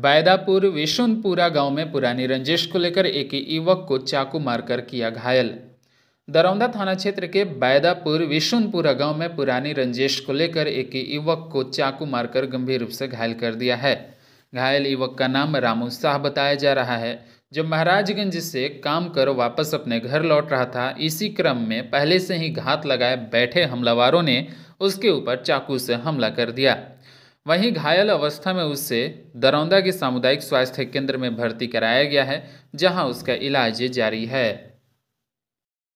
बैदापुर विशुनपुरा गांव में पुरानी रंजिश को लेकर एक युवक को चाकू मारकर किया घायल दरौंदा थाना क्षेत्र के बैदापुर विशुनपुरा गांव में पुरानी रंजिश को लेकर एक युवक को चाकू मारकर गंभीर रूप से घायल कर दिया है घायल युवक का नाम रामू शाह बताया जा रहा है जो महाराजगंज से काम कर वापस अपने घर लौट रहा था इसी क्रम में पहले से ही घात लगाए बैठे हमलावरों ने उसके ऊपर चाकू से हमला कर दिया वहीं घायल अवस्था में उसे दरौंदा के सामुदायिक स्वास्थ्य केंद्र में भर्ती कराया गया है जहां उसका इलाज जारी है